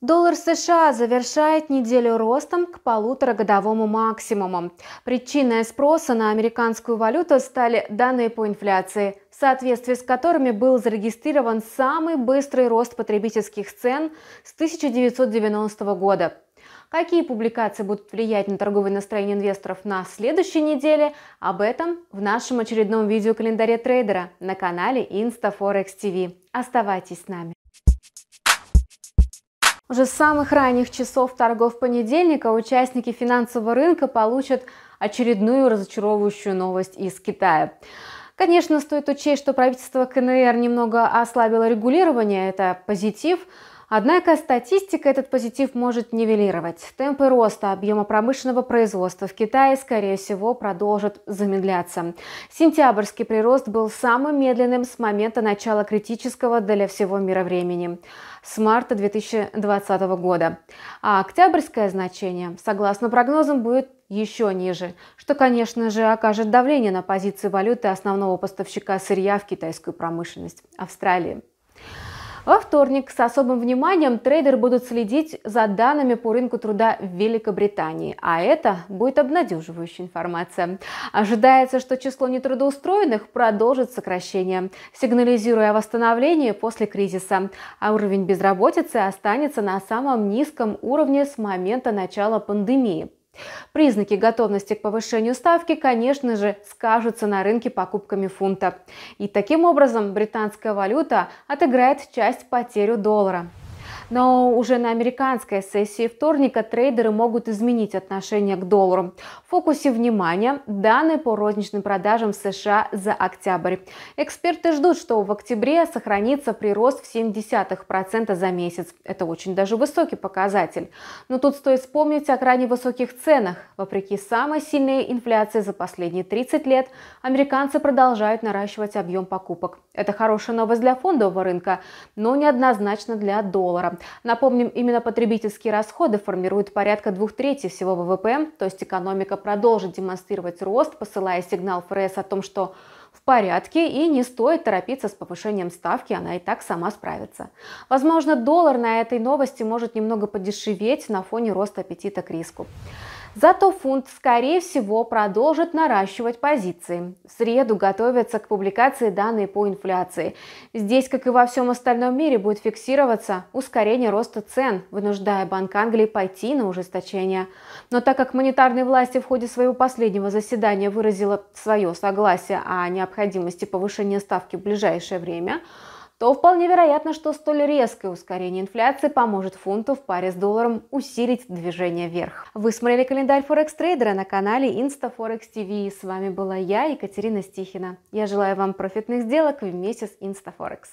Доллар США завершает неделю ростом к полуторагодовому максимуму. Причиной спроса на американскую валюту стали данные по инфляции, в соответствии с которыми был зарегистрирован самый быстрый рост потребительских цен с 1990 года. Какие публикации будут влиять на торговое настроение инвесторов на следующей неделе, об этом в нашем очередном видеокалендаре трейдера на канале InstaForex TV. Оставайтесь с нами. Уже с самых ранних часов торгов понедельника участники финансового рынка получат очередную разочаровывающую новость из Китая. Конечно, стоит учесть, что правительство КНР немного ослабило регулирование, это позитив, Однако статистика этот позитив может нивелировать. Темпы роста объема промышленного производства в Китае, скорее всего, продолжат замедляться. Сентябрьский прирост был самым медленным с момента начала критического для всего мира времени с марта 2020 года. А октябрьское значение, согласно прогнозам, будет еще ниже, что, конечно же, окажет давление на позиции валюты основного поставщика сырья в китайскую промышленность – Австралии. Во вторник с особым вниманием трейдеры будут следить за данными по рынку труда в Великобритании, а это будет обнадеживающая информация. Ожидается, что число нетрудоустроенных продолжит сокращение, сигнализируя о восстановлении после кризиса, а уровень безработицы останется на самом низком уровне с момента начала пандемии – Признаки готовности к повышению ставки, конечно же, скажутся на рынке покупками фунта. И таким образом британская валюта отыграет часть потерю доллара. Но уже на американской сессии вторника трейдеры могут изменить отношение к доллару. В фокусе внимания данные по розничным продажам в США за октябрь. Эксперты ждут, что в октябре сохранится прирост в 0,7% за месяц. Это очень даже высокий показатель. Но тут стоит вспомнить о крайне высоких ценах. Вопреки самой сильной инфляции за последние 30 лет, американцы продолжают наращивать объем покупок. Это хорошая новость для фондового рынка, но неоднозначно для доллара. Напомним, именно потребительские расходы формируют порядка двух третей всего ВВП, то есть экономика продолжит демонстрировать рост, посылая сигнал ФРС о том, что в порядке и не стоит торопиться с повышением ставки, она и так сама справится. Возможно, доллар на этой новости может немного подешеветь на фоне роста аппетита к риску. Зато фунт, скорее всего, продолжит наращивать позиции. В среду готовятся к публикации данные по инфляции. Здесь, как и во всем остальном мире, будет фиксироваться ускорение роста цен, вынуждая Банк Англии пойти на ужесточение. Но так как монетарные власти в ходе своего последнего заседания выразила свое согласие о необходимости повышения ставки в ближайшее время, то вполне вероятно, что столь резкое ускорение инфляции поможет фунту в паре с долларом усилить движение вверх. Вы смотрели календарь Форекс Трейдера на канале Инста Форекс ТВ. С вами была я, Екатерина Стихина. Я желаю вам профитных сделок вместе с Инста Форекс.